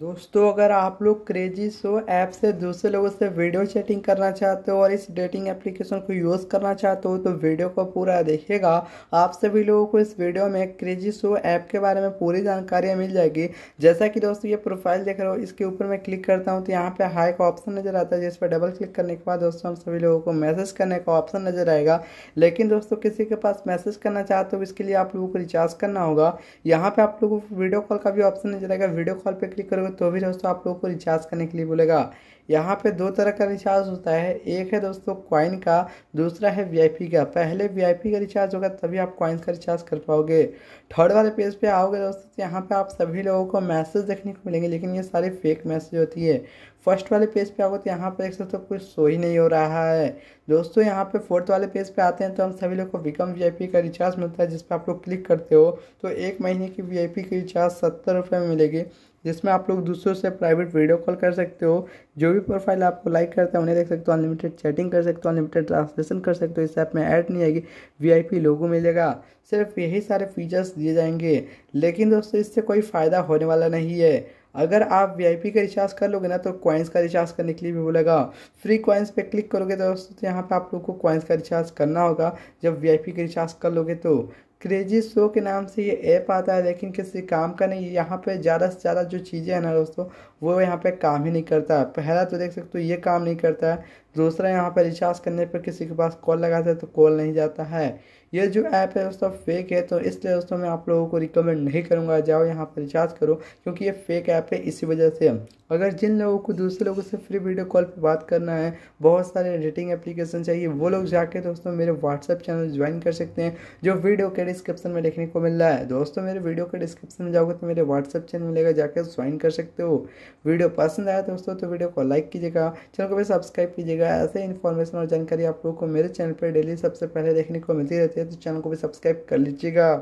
दोस्तों अगर आप लोग क्रेजी शो ऐप से दूसरे लोगों से वीडियो चैटिंग करना चाहते हो और इस डेटिंग एप्लीकेशन को यूज़ करना चाहते हो तो वीडियो को पूरा देखिएगा आप सभी लोगों को इस वीडियो में क्रेजी शो ऐप के बारे में पूरी जानकारी मिल जाएगी जैसा कि दोस्तों ये प्रोफाइल देख रहे हो इसके ऊपर मैं क्लिक करता हूँ तो यहाँ पर हाई का ऑप्शन नज़र आता है जिस पर डबल क्लिक करने के बाद दोस्तों हम सभी लोगों को मैसेज करने का ऑप्शन नज़र आएगा लेकिन दोस्तों किसी के पास मैसेज करना चाहते हो इसके लिए आप लोगों को रिचार्ज करना होगा यहाँ पर आप लोगों को वीडियो कॉल का भी ऑप्शन नजर आएगा वीडियो कॉल पर क्लिक करोगे तो भी दोस्तों आप लोगों को रिचार्ज करने के लिए बोलेगा यहाँ पे दो तरह का रिचार्ज होता है एक है दोस्तों कॉइन का दूसरा है वीआईपी का पहले वीआईपी का रिचार्ज होगा तभी आप क्वाइन का रिचार्ज कर पाओगे थर्ड वाले पेज पे आओगे दोस्तों तो यहाँ पे आप सभी लोगों को मैसेज देखने को मिलेंगे लेकिन ये सारे फेक मैसेज होती है फर्स्ट वाले पेज पे आओगे तो यहाँ पर एक तो कुछ सो ही नहीं हो रहा है दोस्तों यहाँ पे फोर्थ वाले पेज पे आते हैं तो हम सभी लोग को विकम वीआईपी का रिचार्ज मिलता है जिस पर आप लोग क्लिक करते हो तो एक महीने की वीआईपी की रिचार्ज सत्तर रुपये में मिलेगी जिसमें आप लोग दूसरों से प्राइवेट वीडियो कॉल कर सकते हो जो भी भी प्रोफाइल आपको लाइक करते हैं उन्हें देख सकते हो अनलिमिटेड चैटिंग कर सकते हो अनलिमिटेड ट्रांसलेशन कर सकते हो इस ऐप में ऐड नहीं आएगी वीआईपी लोगो मिलेगा सिर्फ यही सारे फीचर्स दिए जाएंगे लेकिन दोस्तों इससे कोई फ़ायदा होने वाला नहीं है अगर आप वीआईपी का रिचार्ज कर लोगे ना तो कॉइन्स का रिचार्ज करने के लिए भी बोलेगा फ्री कॉइन्स पे क्लिक करोगे दोस्तों तो यहाँ पे आप लोग को कॉइन्स का रिचार्ज करना होगा जब वीआईपी का रिचार्ज कर लोगे तो क्रेजी शो के नाम से ये ऐप आता है लेकिन किसी काम का नहीं यहाँ पे ज़्यादा से ज़्यादा जो चीज़ें हैं ना दोस्तों वो यहाँ पे काम ही नहीं करता है पहला तो देख सकते हो ये काम नहीं करता है दूसरा यहाँ पर रिचार्ज करने पर किसी के पास कॉल लगाते हैं तो कॉल नहीं जाता है ये जो ऐप है दोस्तों फेक है तो इसलिए दोस्तों मैं आप लोगों को रिकमेंड नहीं करूँगा जाओ यहाँ पर रिचार्ज करो क्योंकि ये फेक ऐप है इसी वजह से अगर जिन लोगों को दूसरे लोगों से फ्री वीडियो कॉल पर बात करना है बहुत सारे एडिटिंग एप्लीकेशन चाहिए वो लोग जाके दोस्तों मेरे व्हाट्सएप चैनल ज्वाइन कर सकते हैं जो वीडियो के डिस्क्रिप्शन में देखने को मिल रहा है दोस्तों मेरे वीडियो के डिस्क्रिप्शन में जाओगे तो मेरे व्हाट्सएप चैनल मिलेगा जाकर ज्वाइन कर सकते हो वीडियो पसंद आया दोस्तों तो वीडियो को लाइक कीजिएगा चैनल को भी सब्सक्राइब कीजिएगा कीजिएगा ऐसे इन्फॉर्मेशन और जानकारी आप लोगों को मेरे चैनल पर डेली सबसे पहले देखने को मिलती रहती है तो चैनल को भी सब्सक्राइब कर लीजिएगा